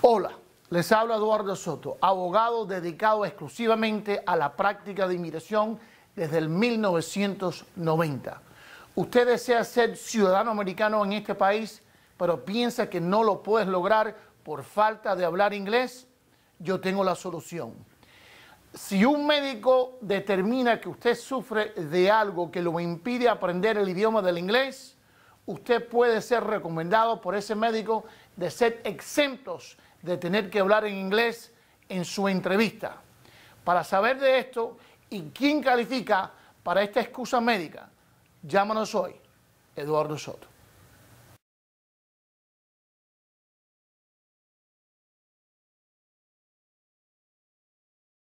Hola, les habla Eduardo Soto, abogado dedicado exclusivamente a la práctica de inmigración desde el 1990. Usted desea ser ciudadano americano en este país, pero piensa que no lo puedes lograr por falta de hablar inglés. Yo tengo la solución. Si un médico determina que usted sufre de algo que lo impide aprender el idioma del inglés, usted puede ser recomendado por ese médico de ser exentos de tener que hablar en inglés en su entrevista. Para saber de esto y quién califica para esta excusa médica, llámanos hoy, Eduardo Soto.